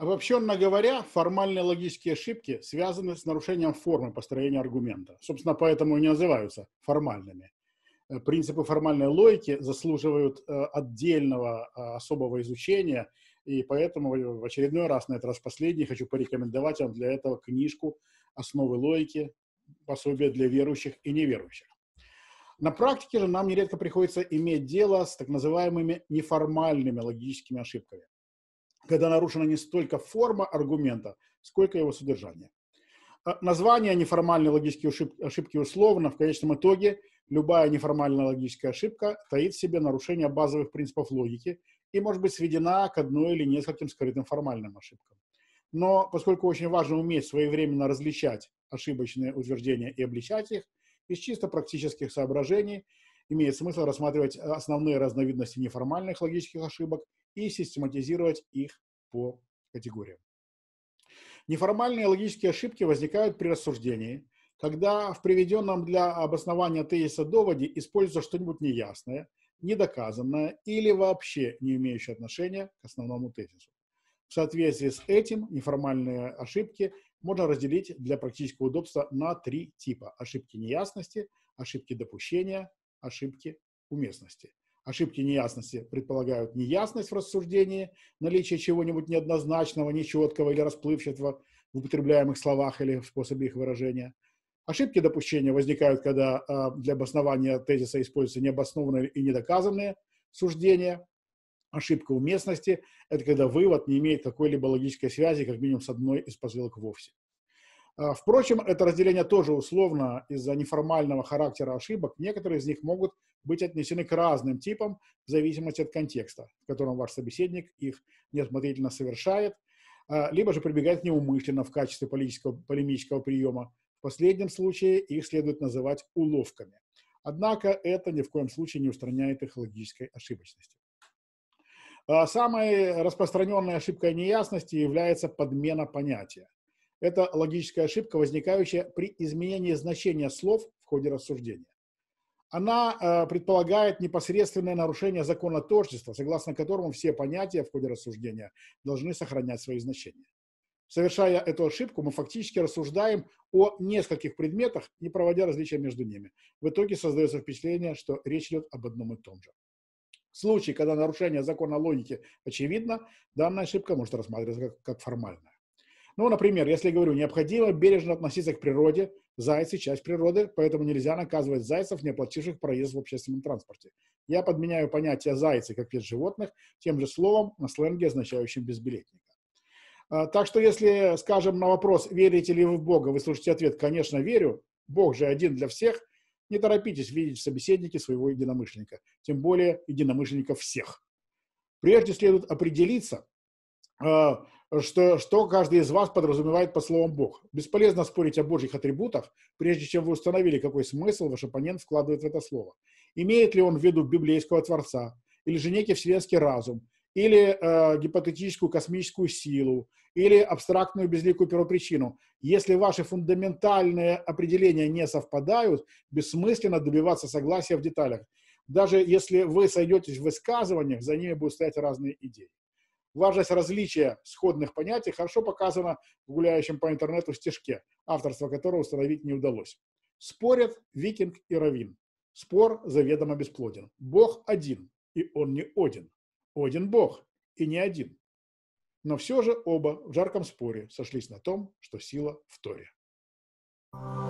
Обобщенно говоря, формальные логические ошибки связаны с нарушением формы построения аргумента. Собственно, поэтому и не называются формальными. Э, принципы формальной логики заслуживают э, отдельного э, особого изучения, и поэтому в очередной раз, на этот раз последний, хочу порекомендовать вам для этого книжку «Основы логики. Пособие для верующих и неверующих». На практике же нам нередко приходится иметь дело с так называемыми неформальными логическими ошибками когда нарушена не столько форма аргумента, сколько его содержание. А, название неформальной логические ошибки условно, в конечном итоге любая неформальная логическая ошибка таит в себе нарушение базовых принципов логики и может быть сведена к одной или нескольким скрытым формальным ошибкам. Но поскольку очень важно уметь своевременно различать ошибочные утверждения и обличать их, из чисто практических соображений имеет смысл рассматривать а, основные разновидности неформальных логических ошибок и систематизировать их по категориям. Неформальные логические ошибки возникают при рассуждении, когда в приведенном для обоснования тезиса доводе используется что-нибудь неясное, недоказанное или вообще не имеющее отношения к основному тезису. В соответствии с этим неформальные ошибки можно разделить для практического удобства на три типа. Ошибки неясности, ошибки допущения, ошибки уместности. Ошибки неясности предполагают неясность в рассуждении, наличие чего-нибудь неоднозначного, нечеткого или расплывчатого в употребляемых словах или в способе их выражения. Ошибки допущения возникают, когда а, для обоснования тезиса используются необоснованные и недоказанные суждения. Ошибка уместности – это когда вывод не имеет какой-либо логической связи, как минимум с одной из посылок вовсе. А, впрочем, это разделение тоже условно из-за неформального характера ошибок. Некоторые из них могут быть отнесены к разным типам в зависимости от контекста, в котором ваш собеседник их неосмотрительно совершает, а, либо же прибегает к нему мысленно в качестве политического, полемического приема. В последнем случае их следует называть уловками. Однако это ни в коем случае не устраняет их логической ошибочности. А, самой распространенной ошибкой неясности является подмена понятия. Это логическая ошибка, возникающая при изменении значения слов в ходе рассуждения она э, предполагает непосредственное нарушение закона тождества, согласно которому все понятия в ходе рассуждения должны сохранять свои значения. Совершая эту ошибку, мы фактически рассуждаем о нескольких предметах, не проводя различия между ними. В итоге создается впечатление, что речь идет об одном и том же. В случае, когда нарушение закона логики очевидно, данная ошибка может рассматриваться как, как формальная. Ну, например, если я говорю, необходимо бережно относиться к природе, Зайцы – часть природы, поэтому нельзя наказывать зайцев, не оплативших проезд в общественном транспорте. Я подменяю понятие «зайцы» как вид животных тем же словом на сленге, означающим «безбилетника». А, так что если, скажем, на вопрос «верите ли вы в Бога?» вы слушаете ответ «конечно верю», Бог же один для всех, не торопитесь видеть в собеседнике своего единомышленника, тем более единомышленников всех. Прежде следует определиться, а, что, что каждый из вас подразумевает под словом «Бог». Бесполезно спорить о Божьих атрибутах, прежде чем вы установили, какой смысл ваш оппонент вкладывает в это слово. Имеет ли он в виду библейского Творца, или же некий вселенский разум, или э, гипотетическую космическую силу, или абстрактную безликую первопричину. Если ваши фундаментальные определения не совпадают, бессмысленно добиваться согласия в деталях. Даже если вы сойдетесь в высказываниях, за ними будут стоять разные идеи. Важность различия сходных понятий хорошо показана в гуляющем по интернету стежке авторство которого установить не удалось. Спорят викинг и равин. Спор заведомо бесплоден. Бог один, и он не Один. Один Бог, и не один. Но все же оба в жарком споре сошлись на том, что сила в Торе. thank you